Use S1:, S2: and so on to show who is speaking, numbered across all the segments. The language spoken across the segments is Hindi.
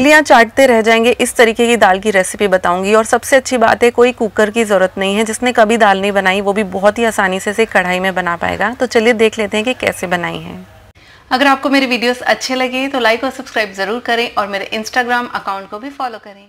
S1: उंगलियां चाटते रह जाएंगे इस तरीके की दाल की रेसिपी बताऊंगी और सबसे अच्छी बात है कोई कुकर की ज़रूरत नहीं है जिसने कभी दाल नहीं बनाई वो भी बहुत ही आसानी से इसे कढ़ाई में बना पाएगा तो चलिए देख लेते हैं कि कैसे बनाई है अगर आपको मेरे वीडियोस अच्छे लगे तो लाइक और सब्सक्राइब ज़रूर करें और मेरे इंस्टाग्राम अकाउंट को भी फॉलो करें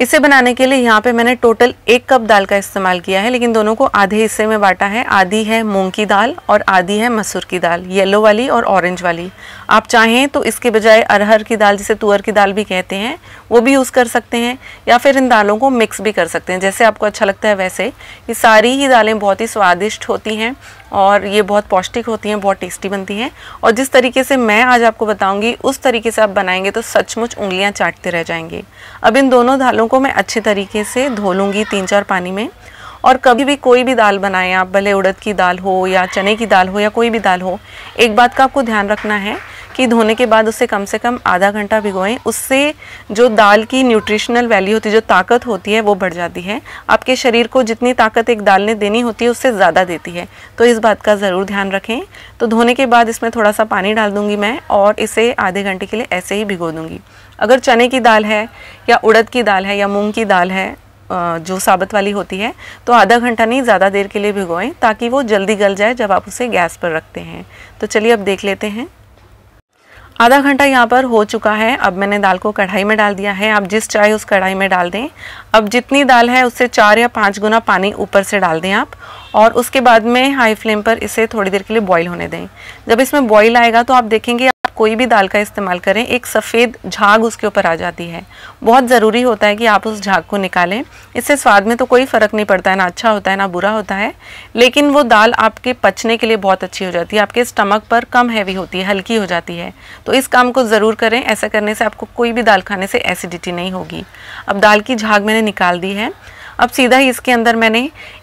S1: इसे बनाने के लिए यहाँ पे मैंने टोटल एक कप दाल का इस्तेमाल किया है लेकिन दोनों को आधे हिस्से में बांटा है आधी है मूंग की दाल और आधी है मसूर की दाल येलो वाली और ऑरेंज वाली आप चाहें तो इसके बजाय अरहर की दाल जिसे तुअर की दाल भी कहते हैं वो भी यूज़ कर सकते हैं या फिर इन दालों को मिक्स भी कर सकते हैं जैसे आपको अच्छा लगता है वैसे ये सारी ही दालें बहुत ही स्वादिष्ट होती हैं और ये बहुत पौष्टिक होती हैं बहुत टेस्टी बनती हैं और जिस तरीके से मैं आज आपको बताऊंगी उस तरीके से आप बनाएंगे तो सचमुच उंगलियां चाटते रह जाएंगे अब इन दोनों दालों को मैं अच्छे तरीके से धो लूँगी तीन चार पानी में और कभी भी कोई भी दाल बनाएं आप भले उड़द की दाल हो या चने की दाल हो या कोई भी दाल हो एक बात का आपको ध्यान रखना है कि धोने के बाद उसे कम से कम आधा घंटा भिगोएं उससे जो दाल की न्यूट्रिशनल वैल्यू होती है जो ताकत होती है वो बढ़ जाती है आपके शरीर को जितनी ताकत एक दाल ने देनी होती है उससे ज़्यादा देती है तो इस बात का ज़रूर ध्यान रखें तो धोने के बाद इसमें थोड़ा सा पानी डाल दूँगी मैं और इसे आधे घंटे के लिए ऐसे ही भिगो दूँगी अगर चने की दाल है या उड़द की दाल है या मूँग की दाल है जो साबत वाली होती है तो आधा घंटा नहीं ज़्यादा देर के लिए भिगोएं ताकि वो जल्दी गल जाए जब आप उसे गैस पर रखते हैं तो चलिए अब देख लेते हैं आधा घंटा यहाँ पर हो चुका है अब मैंने दाल को कढ़ाई में डाल दिया है आप जिस चाहे उस कढ़ाई में डाल दें अब जितनी दाल है उससे चार या पाँच गुना पानी ऊपर से डाल दें आप और उसके बाद में हाई फ्लेम पर इसे थोड़ी देर के लिए बॉईल होने दें जब इसमें बॉईल आएगा तो आप देखेंगे कोई भी दाल का इस्तेमाल करें एक सफ़ेद झाग उसके ऊपर आ जाती है बहुत ज़रूरी होता है कि आप उस झाग को निकालें इससे स्वाद में तो कोई फ़र्क नहीं पड़ता है ना अच्छा होता है ना बुरा होता है लेकिन वो दाल आपके पचने के लिए बहुत अच्छी हो जाती है आपके स्टमक पर कम हैवी होती है हल्की हो जाती है तो इस काम को ज़रूर करें ऐसा करने से आपको कोई भी दाल खाने से एसिडिटी नहीं होगी अब दाल की झाग मैंने निकाल दी है अब सीधा ही इसके अंदर मैंने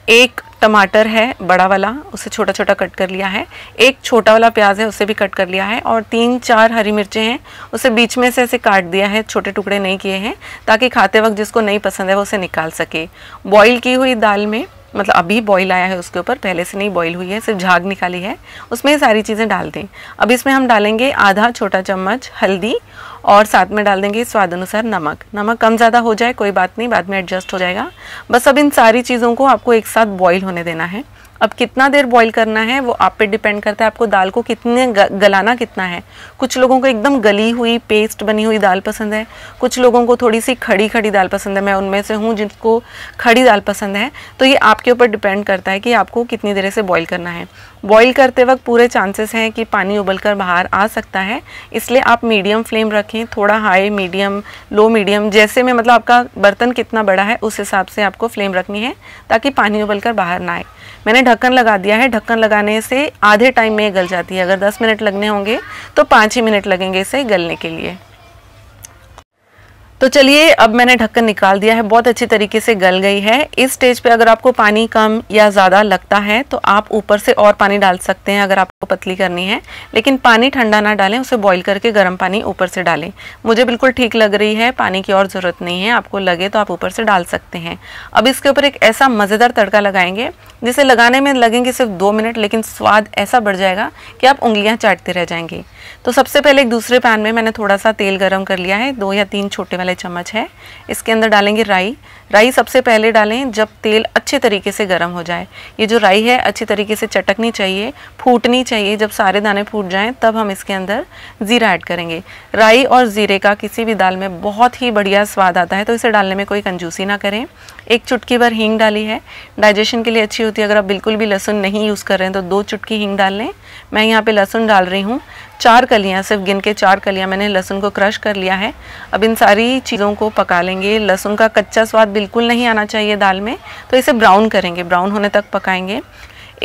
S1: एक टमाटर है बड़ा वाला उसे छोटा छोटा कट कर लिया है एक छोटा वाला प्याज है उसे भी कट कर लिया है और तीन चार हरी मिर्चें हैं उसे बीच में से ऐसे काट दिया है छोटे टुकड़े नहीं किए हैं ताकि खाते वक्त जिसको नहीं पसंद है वो उसे निकाल सके बॉईल की हुई दाल में मतलब अभी बॉईल आया है उसके ऊपर पहले से नहीं बॉईल हुई है सिर्फ झाग निकाली है उसमें सारी चीज़ें डाल दें अब इसमें हम डालेंगे आधा छोटा चम्मच हल्दी और साथ में डाल देंगे स्वाद अनुसार नमक नमक कम ज़्यादा हो जाए कोई बात नहीं बाद में एडजस्ट हो जाएगा बस अब इन सारी चीज़ों को आपको एक साथ बॉईल होने देना है अब कितना देर बॉईल करना है वो आप पे डिपेंड करता है आपको दाल को कितने गलाना कितना है कुछ लोगों को एकदम गली हुई पेस्ट बनी हुई दाल पसंद है कुछ लोगों को थोड़ी सी खड़ी खड़ी दाल पसंद है मैं उनमें से हूँ जिनको खड़ी दाल पसंद है तो ये आपके ऊपर डिपेंड करता है कि आपको कितनी देर से बॉयल करना है बॉयल करते वक्त पूरे चांसेस हैं कि पानी उबल कर बाहर आ सकता है इसलिए आप मीडियम फ्लेम रखें थोड़ा हाई मीडियम लो मीडियम जैसे में मतलब आपका बर्तन कितना बड़ा है उस हिसाब से आपको फ्लेम रखनी है ताकि पानी उबल कर बाहर ना आए मैंने ढक्कन लगा दिया है ढक्कन लगाने से आधे टाइम में गल जाती है अगर 10 मिनट लगने होंगे तो पाँच ही मिनट लगेंगे इसे गलने के लिए तो चलिए अब मैंने ढक्कन निकाल दिया है बहुत अच्छी तरीके से गल गई है इस स्टेज पे अगर आपको पानी कम या ज़्यादा लगता है तो आप ऊपर से और पानी डाल सकते हैं अगर आपको पतली करनी है लेकिन पानी ठंडा ना डालें उसे बॉईल करके गर्म पानी ऊपर से डालें मुझे बिल्कुल ठीक लग रही है पानी की और ज़रूरत नहीं है आपको लगे तो आप ऊपर से डाल सकते हैं अब इसके ऊपर एक ऐसा मज़ेदार तड़का लगाएंगे जिसे लगाने में लगेंगे सिर्फ दो मिनट लेकिन स्वाद ऐसा बढ़ जाएगा कि आप उंगलियाँ चाटते रह जाएंगे तो सबसे पहले एक दूसरे पैन में मैंने थोड़ा सा तेल गर्म कर लिया है दो या तीन छोटे वाले वाले चम्मच है इसके अंदर डालेंगे राई राई सबसे पहले डालें जब तेल अच्छे तरीके से गर्म हो जाए ये जो राई है अच्छे तरीके से चटकनी चाहिए फूटनी चाहिए जब सारे दाने फूट जाएं तब हम इसके अंदर ज़ीरा ऐड करेंगे राई और ज़ीरे का किसी भी दाल में बहुत ही बढ़िया स्वाद आता है तो इसे डालने में कोई कंजूसी ना करें एक चुटकी भर हींग डाली है डाइजेशन के लिए अच्छी होती है अगर आप बिल्कुल भी लहसुन नहीं यूज़ कर रहे हैं तो दो चुटकी हींग डाल लें मैं यहाँ पर लहसुन डाल रही हूँ चार कलियाँ सिर्फ गिन के चार कलियाँ मैंने लहसुन को क्रश कर लिया है अब इन सारी चीज़ों को पका लेंगे लहसुन का कच्चा स्वाद बिल्कुल नहीं आना चाहिए दाल में तो इसे ब्राउन करेंगे ब्राउन होने तक पकाएंगे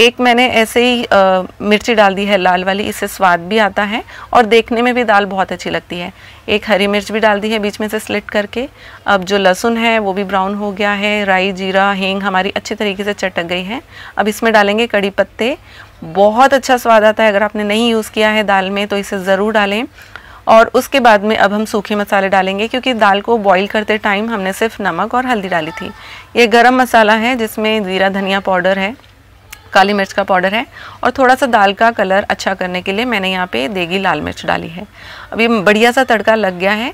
S1: एक मैंने ऐसे ही आ, मिर्ची डाल दी है लाल वाली इससे स्वाद भी आता है और देखने में भी दाल बहुत अच्छी लगती है एक हरी मिर्च भी डाल दी है बीच में से स्लिट करके अब जो लहसुन है वो भी ब्राउन हो गया है राई जीरा हींग हमारी अच्छी तरीके से चटक गई है अब इसमें डालेंगे कड़ी पत्ते बहुत अच्छा स्वाद आता है अगर आपने नहीं यूज़ किया है दाल में तो इसे ज़रूर डालें और उसके बाद में अब हम सूखे मसाले डालेंगे क्योंकि दाल को बॉईल करते टाइम हमने सिर्फ नमक और हल्दी डाली थी ये गरम मसाला है जिसमें ज़ीरा धनिया पाउडर है काली मिर्च का पाउडर है और थोड़ा सा दाल का कलर अच्छा करने के लिए मैंने यहाँ पे देगी लाल मिर्च डाली है अब ये बढ़िया सा तड़का लग गया है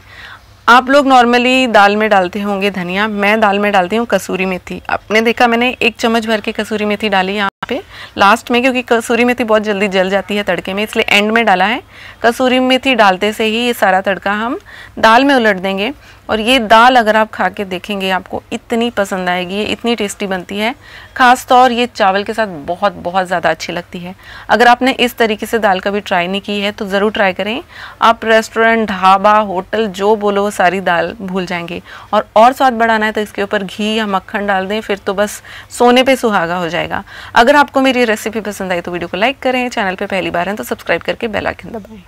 S1: आप लोग नॉर्मली दाल में डालते होंगे धनिया मैं दाल में डालती हूँ कसूरी मेथी आपने देखा मैंने एक चम्मच भर के कसूरी मेथी डाली यहाँ पे लास्ट में क्योंकि कसूरी मेथी बहुत जल्दी जल जाती है तड़के में इसलिए एंड में डाला है कसूरी मेथी डालते से ही ये सारा तड़का हम दाल में उलट देंगे और ये दाल अगर आप खा के देखेंगे आपको इतनी पसंद आएगी ये इतनी टेस्टी बनती है ख़ास तौर ये चावल के साथ बहुत बहुत ज़्यादा अच्छी लगती है अगर आपने इस तरीके से दाल कभी ट्राई नहीं की है तो ज़रूर ट्राई करें आप रेस्टोरेंट ढाबा होटल जो बोलो वो सारी दाल भूल जाएंगे और और स्वाद बढ़ाना है तो इसके ऊपर घी या मक्खन डाल दें फिर तो बस सोने पर सुहागा हो जाएगा अगर आपको मेरी रेसिपी पसंद आई तो वीडियो को लाइक करें चैनल पर पहली बार हैं तो सब्सक्राइब करके बेलाइकन दबाएँ